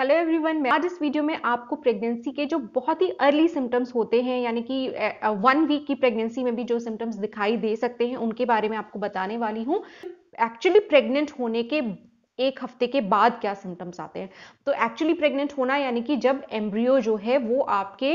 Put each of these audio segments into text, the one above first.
hello everyone मैं आज इस वीडियो में आपको प्रेगनेंसी के जो बहुत ही अर्ली सिम्टम्स होते हैं यानी कि वन वीक की प्रेगनेंसी में भी जो सिम्टम्स दिखाई दे सकते हैं उनके बारे में आपको बताने वाली हूँ एक्चुअली प्रेग्नेंट होने के एक हफ्ते के बाद क्या सिम्टम्स आते हैं तो एक्चुअली प्रेग्नेंट होना यानी कि जब एम्ब्रियो जो है वो आपके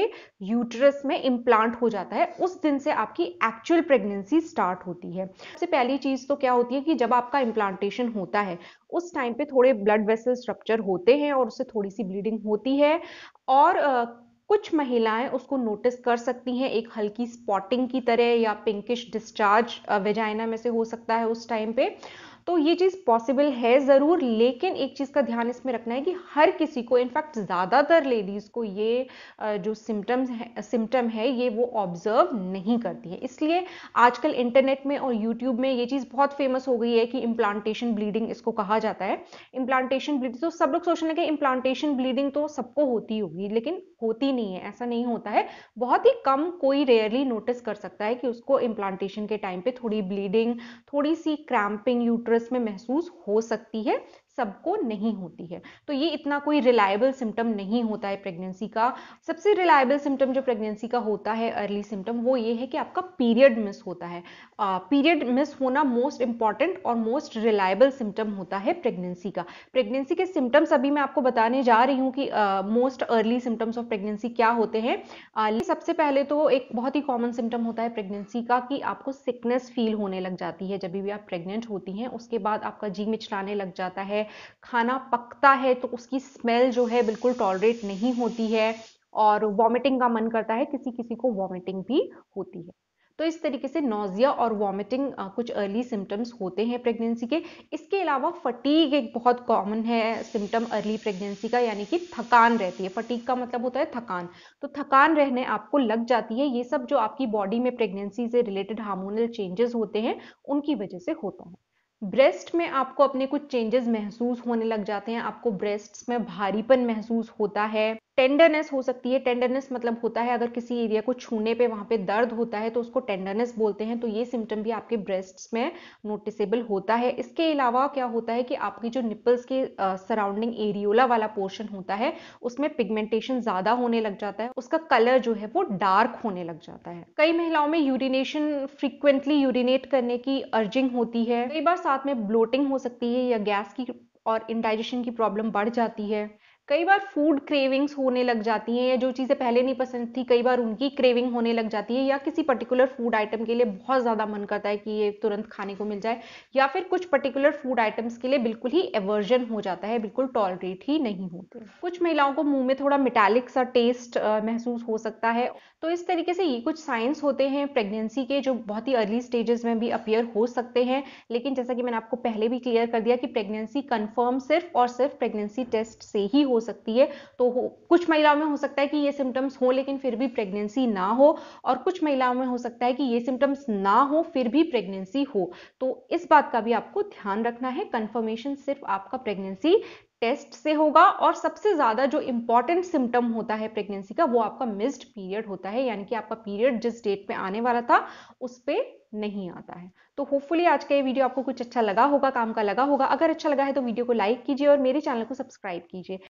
यूट्रस में इम्प्लांट हो जाता है उस दिन से आपकी एक्चुअल प्रेगनेंसी स्टार्ट होती है सबसे पहली चीज़ तो क्या होती है कि जब आपका इम्प्लांटेशन होता है उस टाइम पे थोड़े ब्लड वेसल स्ट्रक्चर होते हैं और उससे थोड़ी सी ब्लीडिंग होती है और uh, कुछ महिलाएं उसको नोटिस कर सकती हैं एक हल्की स्पॉटिंग की तरह या पिंकिश डिस्चार्ज वेजाइना में से हो सकता है उस टाइम पे तो ये चीज़ पॉसिबल है ज़रूर लेकिन एक चीज़ का ध्यान इसमें रखना है कि हर किसी को इनफैक्ट ज़्यादातर लेडीज़ को ये जो सिम्टम्स है सिम्टम है ये वो ऑब्जर्व नहीं करती है इसलिए आजकल इंटरनेट में और यूट्यूब में ये चीज़ बहुत फेमस हो गई है कि इम्प्लांटेशन ब्लीडिंग इसको कहा जाता है इम्प्लांटेशन ब्लीडिंग तो सब लोग सोचने लगे इम्प्लांटेशन ब्लीडिंग तो सबको होती होगी लेकिन होती नहीं है ऐसा नहीं होता है बहुत ही कम कोई रेयरली नोटिस कर सकता है कि उसको इम्प्लांटेशन के टाइम पे थोड़ी ब्लीडिंग थोड़ी सी क्रैम्पिंग यूट्र यूट्रस में महसूस हो सकती है सबको नहीं होती है तो ये इतना कोई रिलायबल सिम्टम नहीं होता है प्रेगनेंसी का सबसे रिलायबल सिम्टम जो प्रेगनेंसी का होता है अर्ली सिम्टम वो ये है कि आपका पीरियड मिस होता है पीरियड मिस होना मोस्ट इंपॉर्टेंट और मोस्ट रिलायबल सिम्टम होता है प्रेगनेंसी का प्रेगनेंसी के सिम्टम्स अभी मैं आपको बताने जा रही हूँ कि most early symptoms of pregnancy क्या होते हैं uh, सबसे पहले तो एक बहुत ही कॉमन सिम्टम होता है प्रेगनेंसी का कि आपको सिकनेस फील होने लग जाती है जब भी आप प्रेग्नेंट होती हैं उसके बाद आपका जी मिचलाने लग जाता है है खाना पकता है तो उसकी स्मेल जो है बिल्कुल टॉलरेट नहीं होती है और वॉमिटिंग का मन करता है किसी किसी को वॉमिटिंग भी होती है तो इस तरीके से नोजिया और वॉमिटिंग कुछ अर्ली सिम्टम्स होते हैं प्रेगनेंसी के इसके अलावा फटीक एक बहुत कॉमन है सिम्टम अर्ली प्रेगनेंसी का यानी कि थकान रहती है फटीक का मतलब होता है थकान तो थकान रहने आपको लग जाती है ये सब जो आपकी बॉडी में प्रेगनेंसी से रिलेटेड हार्मोनल चेंजेस होते हैं उनकी वजह से होता है ब्रेस्ट में आपको अपने कुछ चेंजेस महसूस होने लग जाते हैं आपको ब्रेस्ट में भारीपन महसूस होता है टेंडरनेस हो सकती है टेंडरनेस मतलब होता है अगर किसी एरिया को छूने पे वहां पे दर्द होता है तो उसको टेंडरनेस बोलते हैं तो ये सिम्टम भी आपके ब्रेस्ट में नोटिसेबल होता है इसके अलावा क्या होता है कि आपकी जो निपल्स के सराउंडिंग एरियोला वाला पोर्शन होता है उसमें पिगमेंटेशन ज़्यादा होने लग जाता है उसका कलर जो है वो डार्क होने लग जाता है कई महिलाओं में यूरिनेशन फ्रिक्वेंटली यूरिनेट करने की अर्जिंग होती है कई बार साथ में ब्लोटिंग हो सकती है या गैस की और इंडाइजेशन की प्रॉब्लम बढ़ जाती है कई बार फूड क्रेविंग्स होने लग जाती हैं या जो चीज़ें पहले नहीं पसंद थी कई बार उनकी क्रेविंग होने लग जाती है या किसी पर्टिकुलर फूड आइटम के लिए बहुत ज़्यादा मन करता है कि ये तुरंत खाने को मिल जाए या फिर कुछ पर्टिकुलर फूड आइटम्स के लिए बिल्कुल ही एवर्जन हो जाता है बिल्कुल टॉलरेट ही नहीं होते कुछ महिलाओं को मुंह में थोड़ा मिटालिक सा टेस्ट महसूस हो सकता है तो इस तरीके से ये कुछ साइंस होते हैं प्रेगनेंसी के जो बहुत ही अर्ली स्टेजेस में भी अपियर हो सकते हैं लेकिन जैसा कि मैंने आपको पहले भी क्लियर कर दिया कि प्रेगनेंसी कन्फर्म सिर्फ और सिर्फ प्रेगनेंसी टेस्ट से ही हो सकती है तो कुछ महिलाओं में हो सकता है कि ये सिम्टम्स हो लेकिन फिर भी प्रेगनेंसी ना हो और कुछ महिलाओं में हो सकता है कि ये सिम्टम्स ना हो फिर भी प्रेगनेंसी हो तो इस बात का भी आपको ध्यान रखना है कन्फर्मेशन सिर्फ आपका प्रेगनेंसी टेस्ट से होगा और सबसे ज़्यादा जो इंपॉर्टेंट सिम्टम होता है प्रेगनेंसी का वो आपका मिस्ड पीरियड होता है यानी कि आपका पीरियड जिस डेट पे आने वाला था उस पर नहीं आता है तो होपफुली आज का ये वीडियो आपको कुछ अच्छा लगा होगा काम का लगा होगा अगर अच्छा लगा है तो वीडियो को लाइक कीजिए और मेरे चैनल को सब्सक्राइब कीजिए